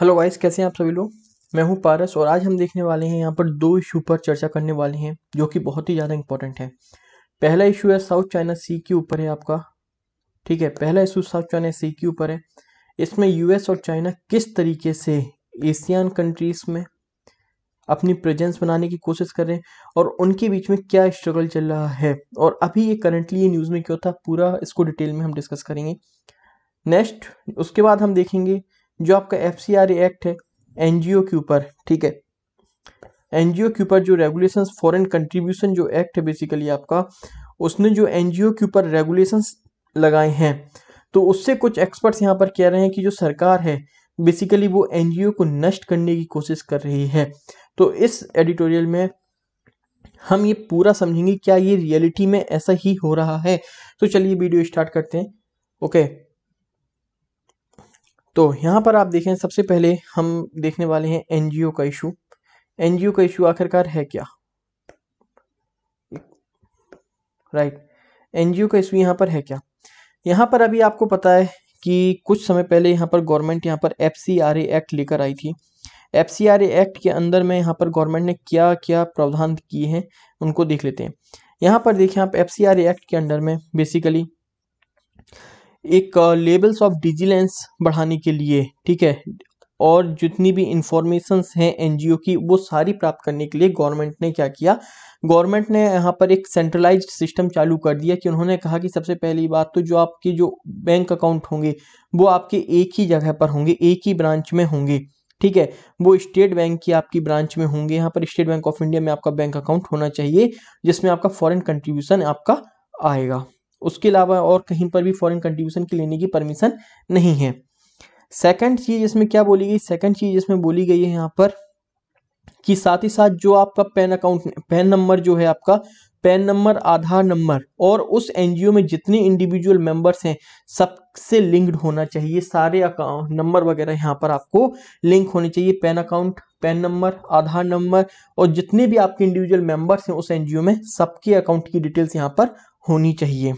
Hello guys कैसे हैं आप सभी लोग मैं हूं पारस और आज हम देखने वाले हैं यहाँ पर दो इशू पर चर्चा करने वाले हैं जो कि बहुत ही ज़्यादा इंपॉर्टेंट है पहला इशू है साउथ चाइना सी के ऊपर है आपका ठीक है पहला इशू साउथ चाइना सी के ऊपर है इसमें यूएस और चाइना किस तरीके से एशियन कंट्रीज़ में अपनी प्रेजेंस बनाने की कोशिश कर रहे हैं और उनके बीच में क्या स्ट्रगल चल रहा है और अभी ये करंटली ये न्यूज़ में क्यों था पूरा इसको डिटेल में हम डिस्कस करेंगे नेक्स्ट उसके बाद हम देखेंगे जो आपका एफ एक्ट है एन के ऊपर ठीक है एन के ऊपर जो रेगुलेशंस फॉरेन कंट्रीब्यूशन जो एक्ट है बेसिकली आपका उसने जो एन के ऊपर रेगुलेशंस लगाए हैं तो उससे कुछ एक्सपर्ट्स यहाँ पर कह रहे हैं कि जो सरकार है बेसिकली वो एन को नष्ट करने की कोशिश कर रही है तो इस एडिटोरियल में हम ये पूरा समझेंगे क्या ये रियलिटी में ऐसा ही हो रहा है तो चलिए वीडियो स्टार्ट करते हैं ओके okay. तो यहाँ पर आप देखें सबसे पहले हम देखने वाले हैं एनजीओ का इशू एनजीओ का इशू आखिरकार है क्या राइट एनजीओ का इशू यहाँ पर है क्या यहाँ पर अभी आपको पता है कि कुछ समय पहले यहाँ पर गवर्नमेंट यहाँ पर एफ एक्ट लेकर आई थी एफ एक्ट के अंदर में यहाँ पर गवर्नमेंट ने क्या क्या प्रावधान किए हैं उनको देख लेते हैं यहाँ पर देखें आप एफ एक्ट के अंडर में बेसिकली एक लेवल्स ऑफ डिजिलेंस बढ़ाने के लिए ठीक है और जितनी भी इंफॉर्मेशंस हैं एनजीओ की वो सारी प्राप्त करने के लिए गवर्नमेंट ने क्या किया गवर्नमेंट ने यहाँ पर एक सेंट्रलाइज सिस्टम चालू कर दिया कि उन्होंने कहा कि सबसे पहली बात तो जो आपके जो बैंक अकाउंट होंगे वो आपके एक ही जगह पर होंगे एक ही ब्रांच में होंगे ठीक है वो स्टेट बैंक की आपकी ब्रांच में होंगे यहाँ पर स्टेट बैंक ऑफ इंडिया में आपका बैंक अकाउंट होना चाहिए जिसमें आपका फॉरेन कंट्रीब्यूशन आपका आएगा उसके अलावा और कहीं पर भी फॉरेन कंट्रीब्यूशन की लेने की परमिशन नहीं है सेकंड चीज़ इसमें क्या बोली गई सेकंड चीज़ इसमें बोली गई है यहाँ पर कि साथ ही साथ जो आपका पैन अकाउंट पैन नंबर जो है आपका पैन नंबर आधार नंबर और उस एनजीओ में जितने इंडिविजुअल मेंबर्स हैं सबसे लिंक्ड होना चाहिए सारे अकाउंट नंबर वगैरह यहाँ पर आपको लिंक होने चाहिए PAN account PAN number Aadhaar number और जितने भी आपके इंडिविजुअल मेंबर्स हैं उस एनजीओ में सबके अकाउंट की डिटेल्स यहाँ पर होनी चाहिए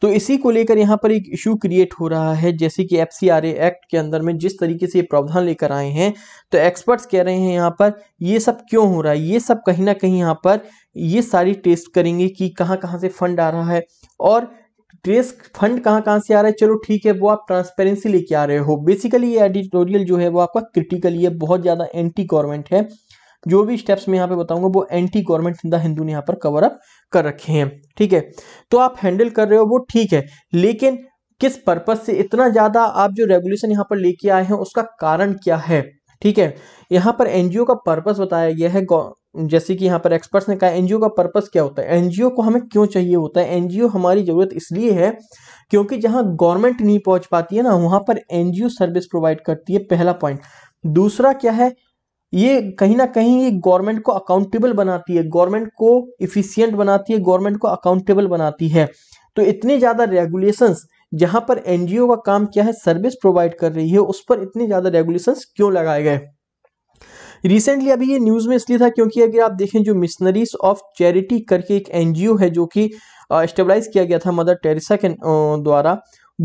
तो इसी को लेकर यहाँ पर एक इशू क्रिएट हो रहा है जैसे कि एफ एक्ट के अंदर में जिस तरीके से ये प्रावधान लेकर आए हैं तो एक्सपर्ट्स कह रहे हैं यहाँ पर ये सब क्यों हो रहा है ये सब कहीं ना कहीं यहाँ पर ये सारी टेस्ट करेंगे कि कहाँ कहाँ से फंड आ रहा है और ट्रेस फंड कहाँ कहाँ से आ रहा है चलो ठीक है वो आप ट्रांसपेरेंसी लेके आ रहे हो बेसिकली ये एडिटोरियल जो है वो आपका क्रिटिकल ये बहुत ज़्यादा एंटी गवर्नमेंट है जो भी स्टेप्स मैं यहाँ पे बताऊंगा वो एंटी गवर्नमेंट द हिंदू ने यहाँ पर कवर अप कर रखे हैं ठीक है तो आप हैंडल कर रहे हो वो ठीक है लेकिन किस पर्पज से इतना ज्यादा आप जो रेगुलेशन यहाँ पर लेके आए हैं उसका कारण क्या है ठीक है यहाँ पर एनजीओ का पर्पज बताया गया है जैसे कि यहाँ पर एक्सपर्ट्स ने कहा एनजीओ का पर्पज क्या होता है एनजीओ को हमें क्यों चाहिए होता है एनजीओ हमारी ज़रूरत इसलिए है क्योंकि जहां गवर्नमेंट नहीं पहुंच पाती है ना वहां पर एनजीओ सर्विस प्रोवाइड करती है पहला पॉइंट दूसरा क्या है ये कहीं ना कहीं ये गवर्नमेंट को अकाउंटेबल बनाती है गवर्नमेंट को इफिशियंट बनाती है गवर्नमेंट को अकाउंटेबल बनाती है तो इतने ज़्यादा रेगुलेशंस जहां पर एनजीओ का काम क्या है सर्विस प्रोवाइड कर रही है उस पर इतने ज़्यादा रेगुलेशंस क्यों लगाए गए रिसेंटली अभी ये न्यूज़ में इसलिए था क्योंकि अगर आप देखें जो मिशनरीज ऑफ चैरिटी करके एक एनजीओ है जो कि स्टेबलाइज किया गया था मदर टेरेसा के द्वारा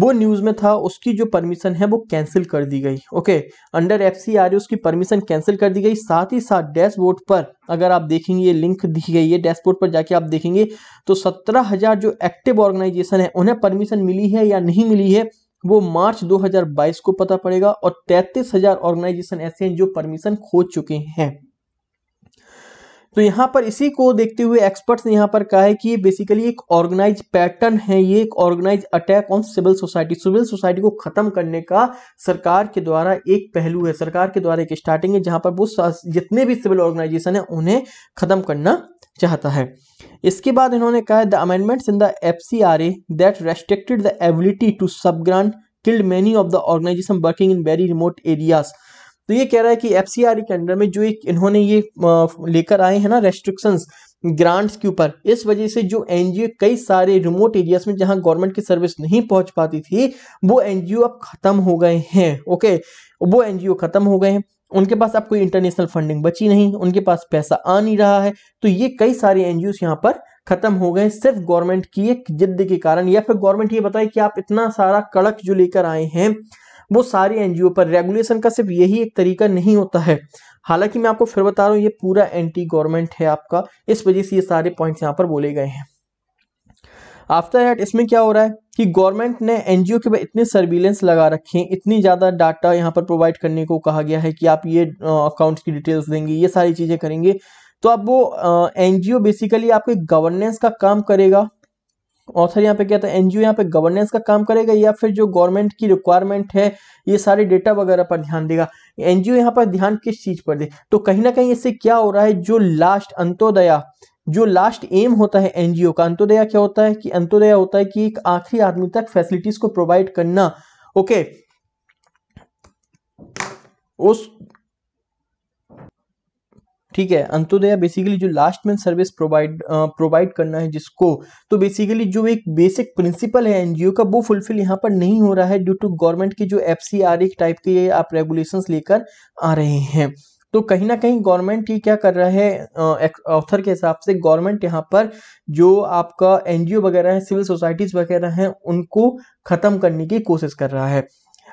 वो न्यूज़ में था उसकी जो परमिशन है वो कैंसिल कर दी गई okay under F C R उसकी परमिशन कैंसिल कर दी गई साथ ही साथ डैशबोर्ड पर अगर आप देखेंगे ये लिंक दी गई है डैशबोर्ड पर जाके आप देखेंगे तो सत्रह हज़ार जो एक्टिव ऑर्गेनाइजेशन है उन्हें परमिशन मिली है या नहीं मिली है वो मार्च 2022 को पता पड़ेगा और तैंतीस हज़ार ऑर्गेनाइजेशन ऐसे हैं जो परमिशन खो चुके हैं तो यहाँ पर इसी को देखते हुए एक्सपर्ट्स ने यहाँ पर कहा है कि ये बेसिकली एक ऑर्गेनाइज पैटर्न है ये एक organise attack on civil society civil society को खत्म करने का सरकार के द्वारा एक पहलू है सरकार के द्वारा एक स्टार्टिंग है जहाँ पर वो जितने भी सिविल ऑर्गेनाइजेशन है उन्हें खत्म करना चाहता है इसके बाद इन्होंने कहा the amendments in the F C R A that restricted the ability to sub grant killed many of the organisation working in very remote areas तो ये कह रहा है कि एफ e के अंडर में जो एक इन्होंने ये लेकर आए हैं ना रेस्ट्रिक्शंस ग्रांट्स के ऊपर इस वजह से जो एनजीओ कई सारे रिमोट एरियाज में जहां गवर्नमेंट की सर्विस नहीं पहुंच पाती थी वो एनजीओ अब खत्म हो गए हैं ओके वो एनजीओ खत्म हो गए हैं उनके पास अब कोई इंटरनेशनल फंडिंग बची नहीं उनके पास पैसा आ नहीं रहा है तो ये कई सारे एनजीओ यहाँ पर खत्म हो गए सिर्फ गवर्नमेंट की एक जिद्द के कारण या फिर गवर्नमेंट ये बताए कि आप इतना सारा कड़क जो लेकर आए हैं वो सारी एनजीओ पर रेगुलेशन का सिर्फ यही एक तरीका नहीं होता है हालांकि मैं आपको फिर बता रहा हूँ ये पूरा एंटी गवर्नमेंट है आपका इस वजह से ये सारे पॉइंट्स यहाँ पर बोले गए हैं आफ्टर दैट इसमें क्या हो रहा है कि गवर्नमेंट ने एनजीओ के बाद इतने सर्विलेंस लगा रखे हैं इतनी ज़्यादा डाटा यहाँ पर प्रोवाइड करने को कहा गया है कि आप ये अकाउंट्स की डिटेल्स देंगे ये सारी चीज़ें करेंगे तो अब वो एनजीओ बेसिकली आपके गवर्नेंस का काम करेगा ऑथर यहाँ पे क्या था एनजीओ यहाँ पे गवर्नेंस का काम करेगा या फिर जो गवर्नमेंट की रिक्वायरमेंट है ये सारे डेटा वगैरह पर ध्यान देगा एनजीओ यहाँ पर ध्यान किस चीज पर दे तो कहीं ना कहीं इससे क्या हो रहा है जो लास्ट अंतोदया जो लास्ट एम होता है एनजीओ का अंतोदया क्या होता है कि अंतोदया होता है कि एक आखिरी आदमी तक फैसिलिटीज को प्रोवाइड करना ओके उस ठीक है अंत्योदया बेसिकली जो last man service provide provide करना है जिसको तो बेसिकली जो एक बेसिक प्रिंसिपल है एनजीओ का वो फुलफिल यहाँ पर नहीं हो रहा है ड्यू टू गवर्नमेंट के जो एफ सी टाइप के आप रेगुलेशन लेकर आ रहे हैं तो कहीं ना कहीं गवर्नमेंट ये क्या कर रहा है ऑथर के हिसाब से गवर्नमेंट यहाँ पर जो आपका एनजीओ वगैरह है सिविल सोसाइटीज वगैरह हैं उनको ख़त्म करने की कोशिश कर रहा है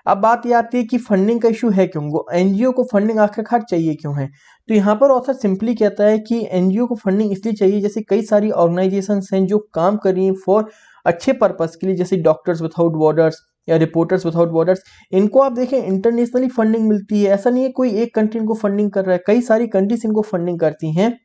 अब बात यह आती है कि फंडिंग का इशू है क्यों एन को फंडिंग आखिरकार चाहिए क्यों है तो यहाँ पर ऑथर सिंपली कहता है कि एन को फंडिंग इसलिए चाहिए जैसे कई सारी ऑर्गेनाइजेशन हैं जो काम कर रही हैं फॉर अच्छे पर्पज़ के लिए जैसे डॉक्टर्स विदाउट बॉर्डर्स या रिपोर्टर्स विदाउट बॉर्डर्स इनको आप देखें इंटरनेशनली फंडिंग मिलती है ऐसा नहीं है कोई एक कंट्री इनको फंडिंग कर रहा है कई सारी कंट्रीज इनको फंडिंग करती हैं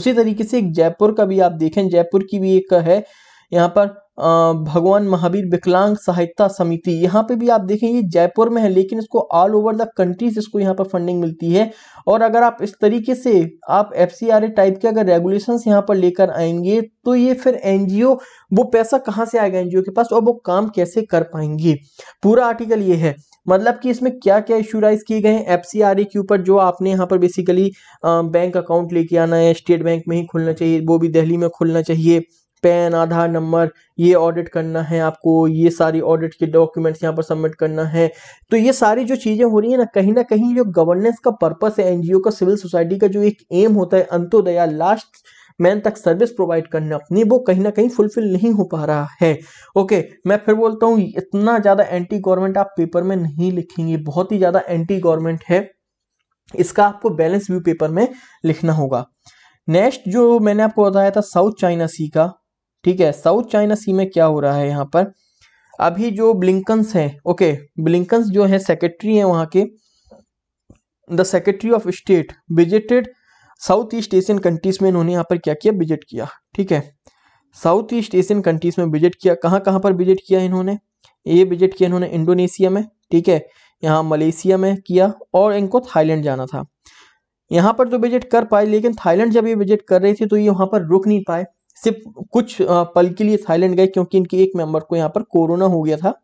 उसी तरीके से एक जयपुर का भी आप देखें जयपुर की भी एक है यहाँ पर भगवान महावीर विकलांग सहायता समिति यहाँ पे भी आप देखें ये जयपुर में है लेकिन इसको ऑल ओवर द कंट्रीज इसको यहाँ पर फंडिंग मिलती है और अगर आप इस तरीके से आप एफ टाइप के अगर रेगुलेशन यहाँ पर लेकर आएंगे तो ये फिर एनजीओ वो पैसा कहाँ से आएगा एनजीओ के पास और वो काम कैसे कर पाएंगे पूरा आर्टिकल ये है मतलब कि इसमें क्या क्या इशू राइज किए गए हैं एफ के ऊपर जो आपने यहाँ पर बेसिकली बैंक अकाउंट लेके आना है स्टेट बैंक में ही खुलना चाहिए वो भी दिल्ली में खुलना चाहिए पैन आधार नंबर ये ऑडिट करना है आपको ये सारी ऑडिट के डॉक्यूमेंट्स यहाँ पर सबमिट करना है तो ये सारी जो चीज़ें हो रही है ना कहीं ना कहीं जो गवर्नेंस का पर्पस है एनजीओ का सिविल सोसाइटी का जो एक एम होता है अंतोदया लास्ट मैन तक सर्विस प्रोवाइड करना अपनी वो कहीं ना कहीं फुलफिल नहीं हो पा रहा है ओके मैं फिर बोलता हूँ इतना ज़्यादा एंटी गवर्नमेंट आप पेपर में नहीं लिखेंगे बहुत ही ज़्यादा एंटी गवर्नमेंट है इसका आपको बैलेंस व्यू पेपर में लिखना होगा नेक्स्ट जो मैंने आपको बताया था साउथ चाइना सी का ठीक है साउथ चाइना सी में क्या हो रहा है यहाँ पर अभी जो ब्लिंकन्स हैं ओके ब्लिंकन्स जो है सेक्रेटरी हैं वहाँ के the secretary of state visited South East Asian countries में इन्होंने यहाँ पर क्या किया विजिट किया ठीक है साउथ ईस्ट एशियन कंट्रीज में विजिट किया कहाँ कहाँ पर विजिट किया इन्होंने ये विजिट किया इन्होंने इंडोनेशिया में ठीक है यहाँ मलेशिया में किया और इनको थाईलैंड जाना था यहाँ पर तो विजिट कर पाए लेकिन थाईलैंड जब ये विजिट कर रहे थे तो ये वहाँ पर रुक नहीं पाए सिर्फ कुछ पल के लिए थाईलैंड गए क्योंकि इनके एक मेंबर को यहाँ पर कोरोना हो गया था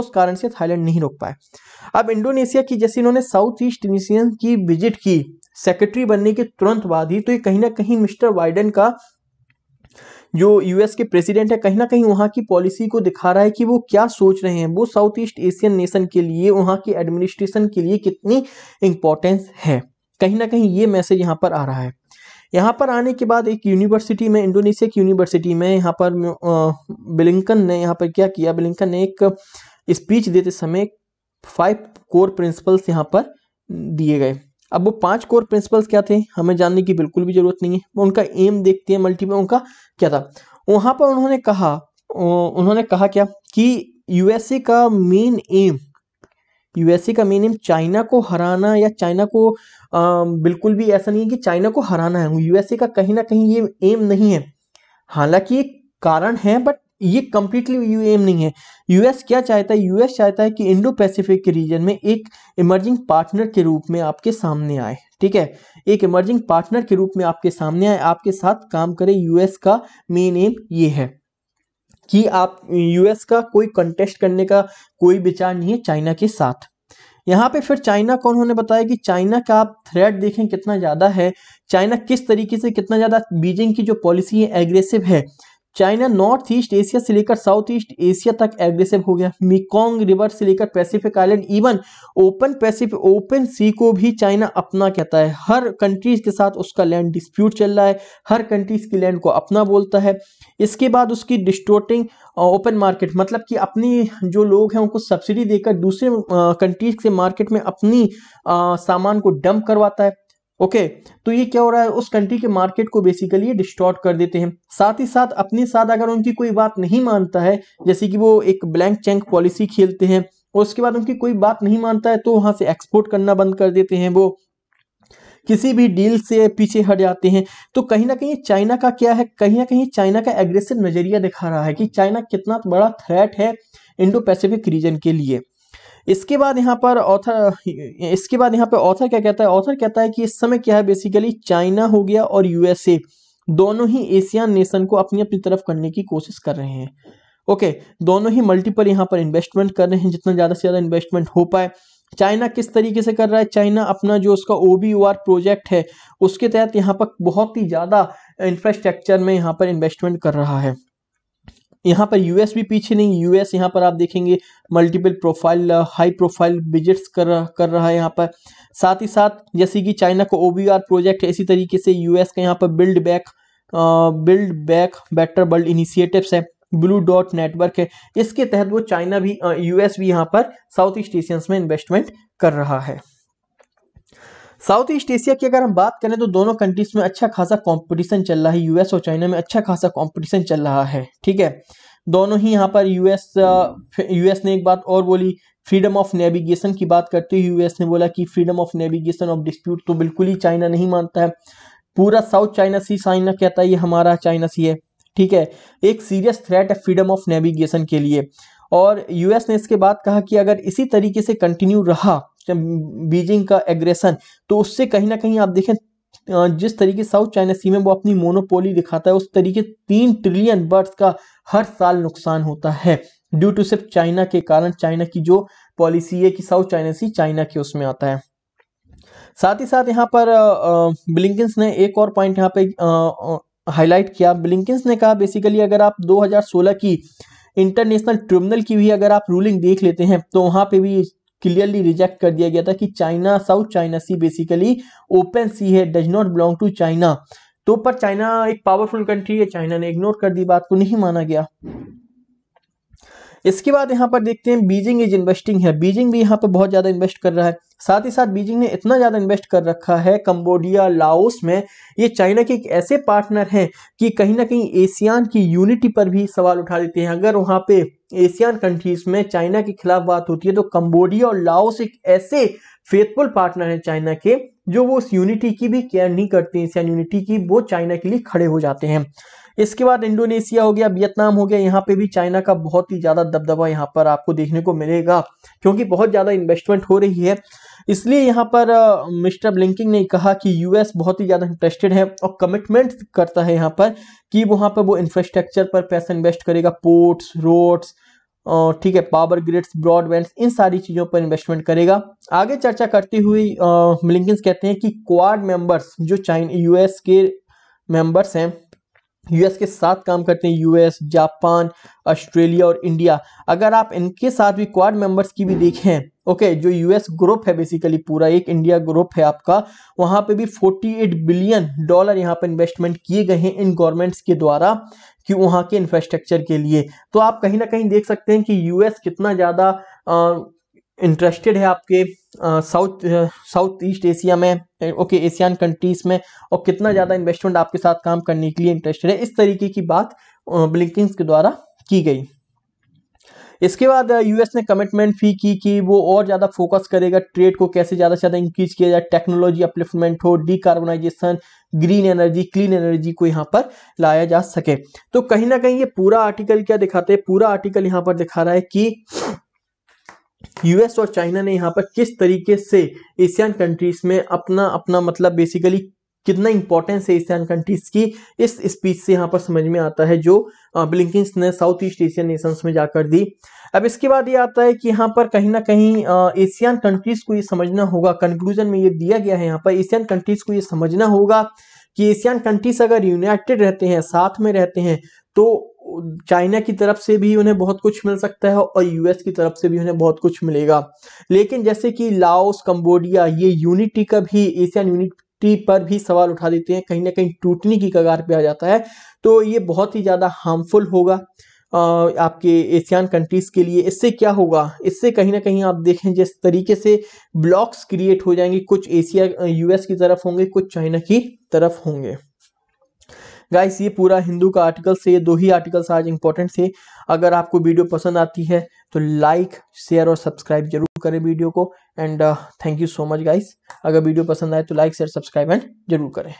उस कारण से थाईलैंड नहीं रोक पाए अब इंडोनेशिया की जैसे इन्होंने साउथ ईस्ट एशियन की विजिट की सेक्रेटरी बनने के तुरंत बाद ही तो ये कहीं ना कहीं मिस्टर बाइडन का जो यूएस के प्रेसिडेंट है कहीं ना कहीं वहाँ की पॉलिसी को दिखा रहा है कि वो क्या सोच रहे हैं वो साउथ ईस्ट एशियन नेशन के लिए वहाँ की एडमिनिस्ट्रेशन के लिए कितनी इंपॉर्टेंस है कहीं ना कहीं ये मैसेज यहाँ पर आ रहा है यहाँ पर आने के बाद एक यूनिवर्सिटी में इंडोनेशिया की यूनिवर्सिटी में यहाँ पर बिलिंकन ने यहाँ पर क्या किया बिलिंकन ने एक स्पीच देते समय फाइव कोर प्रिंसिपल्स यहाँ पर दिए गए अब वो पांच कोर प्रिंसिपल्स क्या थे हमें जानने की बिल्कुल भी जरूरत नहीं है उनका एम देखते हैं मल्टीपल उनका क्या था वहां पर उन्होंने कहा उन्होंने कहा क्या कि यूएसए का मेन एम यूएसए का मेन एम चाइना को हराना या चाइना को आ, बिल्कुल भी ऐसा नहीं है कि चाइना को हराना है यूएसए का कहीं ना कहीं ये एम नहीं है हालांकि कारण है बट ये कम्प्लीटली यू एम नहीं है यूएस क्या चाहता है यूएस चाहता है कि इंडो पैसिफिक के रीजन में एक इमर्जिंग पार्टनर के रूप में आपके सामने आए ठीक है एक इमर्जिंग पार्टनर के रूप में आपके सामने आए आपके साथ काम करे यूएस का मेन एम ये है कि आप यूएस का कोई कंटेस्ट करने का कोई विचार नहीं है चाइना के साथ यहाँ पे फिर चाइना को उन्होंने बताया कि चाइना का आप थ्रेट देखें कितना ज़्यादा है चाइना किस तरीके से कितना ज़्यादा बीजिंग की जो पॉलिसी है एग्रेसिव है चाइना नॉर्थ ईस्ट एशिया से लेकर साउथ ईस्ट एशिया तक एग्रेसिव हो गया मिकोंग रिवर से लेकर Pacific island even open Pacific open sea को भी चाइना अपना कहता है हर कंट्रीज के साथ उसका लैंड डिस्प्यूट चल रहा है हर कंट्रीज की लैंड को अपना बोलता है इसके बाद उसकी डिस्टोटिंग ओपन मार्केट मतलब कि अपनी जो लोग हैं उनको सब्सिडी देकर दूसरे कंट्रीज से मार्केट में अपनी सामान को डंप करवाता है ओके okay, तो ये क्या हो रहा है उस कंट्री के मार्केट को बेसिकली डिस्टॉर्ट कर देते हैं साथ ही साथ अपने साथ अगर उनकी कोई बात नहीं मानता है जैसे कि वो एक ब्लैंक चैंक पॉलिसी खेलते हैं और उसके बाद उनकी कोई बात नहीं मानता है तो वहां से एक्सपोर्ट करना बंद कर देते हैं वो किसी भी डील से पीछे हट जाते हैं तो कहीं ना कहीं चाइना का क्या है कहीं ना कहीं चाइना का एग्रेसिव नजरिया दिखा रहा है कि चाइना कितना बड़ा थ्रेट है इंडो पैसिफिक रीजन के लिए इसके बाद यहाँ पर ऑथर इसके बाद यहाँ पर ऑथर क्या कहता है ऑथर कहता है कि इस समय क्या है बेसिकली चाइना हो गया और यूएसए दोनों ही एशियन नेशन को अपनी अपनी तरफ करने की कोशिश कर रहे हैं ओके दोनों ही मल्टीपल यहाँ पर इन्वेस्टमेंट कर रहे हैं जितना ज़्यादा से ज़्यादा इन्वेस्टमेंट हो पाए चाइना किस तरीके से कर रहा है चाइना अपना जो उसका ओ प्रोजेक्ट है उसके तहत यहाँ पर बहुत ही ज़्यादा इंफ्रास्ट्रक्चर में यहाँ पर इन्वेस्टमेंट कर रहा है यहाँ पर यूएस भी पीछे नहीं यूएस यहाँ पर आप देखेंगे multiple profile high profile visits कर रहा कर रहा है यहाँ पर साथ ही साथ जैसे कि चाइना का ओबीआर प्रोजेक्ट है इसी तरीके से यूएस का यहाँ पर build back build back better world initiatives है ब्लू डॉट नेटवर्क है इसके तहत वो चाइना भी यूएस uh, भी यहाँ पर साउथ ईस्ट एशियंस में इन्वेस्टमेंट कर रहा है साउथ ईस्ट एशिया की अगर हम बात करें तो दोनों कंट्रीज में अच्छा खासा कंपटीशन चल रहा है यूएस और चाइना में अच्छा खासा कंपटीशन चल रहा है ठीक है दोनों ही यहाँ पर यूएस यूएस ने एक बात और बोली फ्रीडम ऑफ नेविगेशन की बात करते हुए यूएस ने बोला कि freedom of navigation of dispute तो बिल्कुल ही चाइना नहीं मानता है पूरा साउथ चाइना सी चाइना कहता है ये हमारा चाइना सी है ठीक है एक सीरियस थ्रेट है फ्रीडम ऑफ नेविगेशन के लिए और यूएस ने इसके बाद कहा कि अगर इसी तरीके से कंटिन्यू रहा बीजिंग का एग्रेशन तो उससे कहीं ना कहीं आप देखें जिस तरीके साउथ चाइना सी में वो अपनी मोनोपोली दिखाता है उस तरीके तीन ट्रिलियन बर्ड्स का हर साल नुकसान होता है ड्यू टू सिर्फ चाइना के कारण चाइना की जो पॉलिसी है कि साउथ चाइना सी चाइना के उसमें आता है साथ ही साथ यहाँ पर ब्लिंकिंस ने एक और पॉइंट यहाँ पे हाईलाइट किया ब्लिंकिंस ने कहा बेसिकली अगर आप 2016 की इंटरनेशनल ट्रिब्यूनल की भी अगर आप रूलिंग देख लेते हैं तो वहाँ पे भी क्लियरली रिजेक्ट कर दिया गया था कि China South China sea basically open sea है does not belong to China तो पर चाइना एक पावरफुल कंट्री है चाइना ने इग्नोर कर दी बात को नहीं माना गया इसके बाद यहाँ पर देखते हैं बीजिंग इज इन्वेस्टिंग है बीजिंग भी यहाँ पर बहुत ज़्यादा इन्वेस्ट कर रहा है साथ ही साथ बीजिंग ने इतना ज़्यादा इन्वेस्ट कर रखा है कंबोडिया लाओस में ये चाइना के एक ऐसे पार्टनर हैं कि कहीं ना कहीं एशियान की यूनिटी पर भी सवाल उठा देते हैं अगर वहाँ पे एशियन कंट्रीज में चाइना के खिलाफ बात होती है तो कंबोडिया और लाओस एक ऐसे फेथफुल पार्टनर है चाइना के जो वो उस यूनिटी की भी केयर नहीं करते एशियन यूनिटी की वो चाइना के लिए खड़े हो जाते हैं इसके बाद इंडोनेशिया हो गया वियतनाम हो गया यहाँ पे भी चाइना का बहुत ही ज़्यादा दबदबा यहाँ पर आपको देखने को मिलेगा क्योंकि बहुत ज़्यादा इन्वेस्टमेंट हो रही है इसलिए यहाँ पर मिस्टर ब्लिंकिंग ने कहा कि यूएस बहुत ही ज़्यादा इंटरेस्टेड है और कमिटमेंट करता है यहाँ पर कि वहाँ पर वो इंफ्रास्ट्रक्चर पर पैसा इन्वेस्ट करेगा पोर्ट्स रोड्स और ठीक है पावर ग्रिड्स ब्रॉडबैंड इन सारी चीज़ों पर इन्वेस्टमेंट करेगा आगे चर्चा करते हुए मिलिंगस कहते हैं कि क्वाड मेंबर्स जो चाइन यूएस के मेंबर्स हैं यूएस के साथ काम करते हैं यूएस जापान ऑस्ट्रेलिया और इंडिया अगर आप इनके साथ भी क्वाड मेंबर्स की भी देखें ओके okay, जो यूएस ग्रुप है बेसिकली पूरा एक इंडिया ग्रुप है आपका वहां पे भी 48 बिलियन डॉलर यहां पर इन्वेस्टमेंट किए गए हैं इन गवर्नमेंट्स के द्वारा कि वहाँ के इंफ्रास्ट्रक्चर के लिए तो आप कहीं ना कहीं देख सकते हैं कि यूएस कितना ज़्यादा इंटरेस्टेड है आपके साउथ साउथ ईस्ट एशिया में ओके एशियन कंट्रीज में और कितना ज़्यादा इन्वेस्टमेंट आपके साथ काम करने के लिए इंटरेस्टेड है इस तरीके की बात ब्लिंकिंग्स के द्वारा की गई इसके बाद यूएस uh, ने कमिटमेंट फी की कि वो और ज़्यादा फोकस करेगा ट्रेड को कैसे ज़्यादा से ज़्यादा इंक्रीज किया जाए टेक्नोलॉजी अपलिफ्टमेंट हो decarbonisation green energy clean energy को यहाँ पर लाया जा सके तो कहीं ना कहीं ये पूरा आर्टिकल क्या दिखाते हैं पूरा आर्टिकल यहाँ पर दिखा रहा है कि यूएस और चाइना ने यहाँ पर किस तरीके से एशियन कंट्रीज में अपना अपना मतलब बेसिकली कितना इंपॉर्टेंस है एशियन कंट्रीज की इस स्पीच से यहाँ पर समझ में आता है जो ब्लिंकिन ने साउथ ईस्ट एशियन नेशंस में जाकर दी अब इसके बाद ये आता है कि यहाँ पर कहीं ना कहीं एशियन कंट्रीज को ये समझना होगा कंक्लूजन में ये दिया गया है यहाँ पर एशियन कंट्रीज को ये समझना होगा कि एशियन कंट्रीज अगर यूनाइटेड रहते हैं साथ में रहते हैं तो चाइना की तरफ से भी उन्हें बहुत कुछ मिल सकता है और यूएस की तरफ से भी उन्हें बहुत कुछ मिलेगा लेकिन जैसे कि लाओस कंबोडिया ये यूनिटी का भी एशियन यूनिट हिस्ट्री पर भी सवाल उठा देते हैं कहीं ना कहीं टूटने की कगार पे आ जाता है तो ये बहुत ही ज़्यादा हार्मफुल होगा आपके एशियन कंट्रीज़ के लिए इससे क्या होगा इससे कहीं ना कहीं आप देखें जिस तरीके से ब्लॉक्स क्रिएट हो जाएंगे कुछ एशिया यूएस की तरफ होंगे कुछ चाइना की तरफ होंगे गाइस ये पूरा हिंदू का आर्टिकल से ये दो ही आर्टिकल्स आज इंपॉर्टेंट थे अगर आपको वीडियो पसंद आती है तो लाइक शेयर और सब्सक्राइब जरूर करें वीडियो को and thank you so much guys अगर वीडियो पसंद आए तो लाइक शेयर सब्सक्राइब एंड जरूर करें